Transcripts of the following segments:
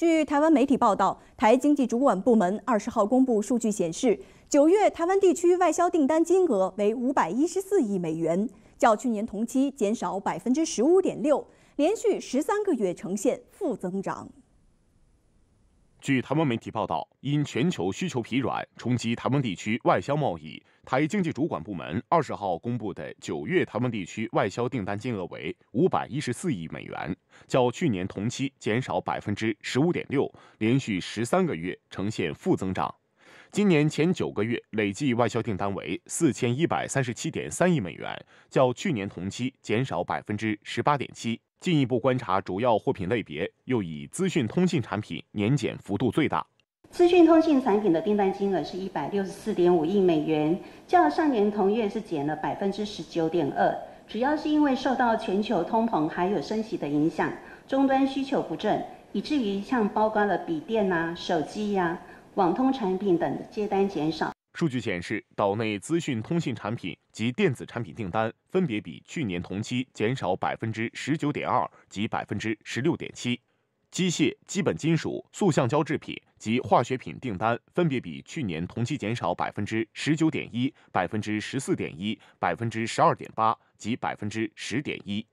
据台湾媒体报道，台经济主管部门二十号公布数据显示，九月台湾地区外销订单金额为五百一十四亿美元，较去年同期减少百分之十五点六，连续十三个月呈现负增长。据台湾媒体报道，因全球需求疲软，冲击台湾地区外销贸易。台经济主管部门二十号公布的九月台湾地区外销订单金额为五百一十四亿美元，较去年同期减少百分之十五点六，连续十三个月呈现负增长。今年前九个月累计外销订单为四千一百三十七点三亿美元，较去年同期减少百分之十八点七。进一步观察主要货品类别，又以资讯通信产品年减幅度最大。资讯通信产品的订单金额是一百六十四点五亿美元，较上年同月是减了百分之十九点二，主要是因为受到全球通膨还有升息的影响，终端需求不振，以至于像包括了笔电呐、手机呀。网通产品等接单减少。数据显示，岛内资讯通信产品及电子产品订单分别比去年同期减少百分之十九点二及百分之十六点七；机械、基本金属、塑橡胶制品及化学品订单分别比去年同期减少百分之十九点一、百分之十四点一、百分之十二点八及百分之十点一。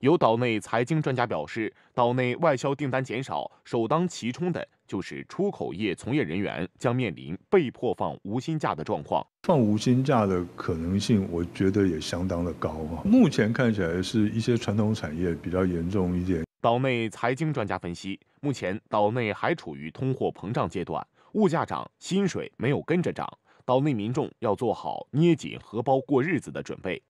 有岛内财经专家表示，岛内外销订单减少，首当其冲的就是出口业从业人员将面临被迫放无薪假的状况。放无薪假的可能性，我觉得也相当的高啊。目前看起来是一些传统产业比较严重一点。岛内财经专家分析，目前岛内还处于通货膨胀阶段，物价涨，薪水没有跟着涨，岛内民众要做好捏紧荷包过日子的准备。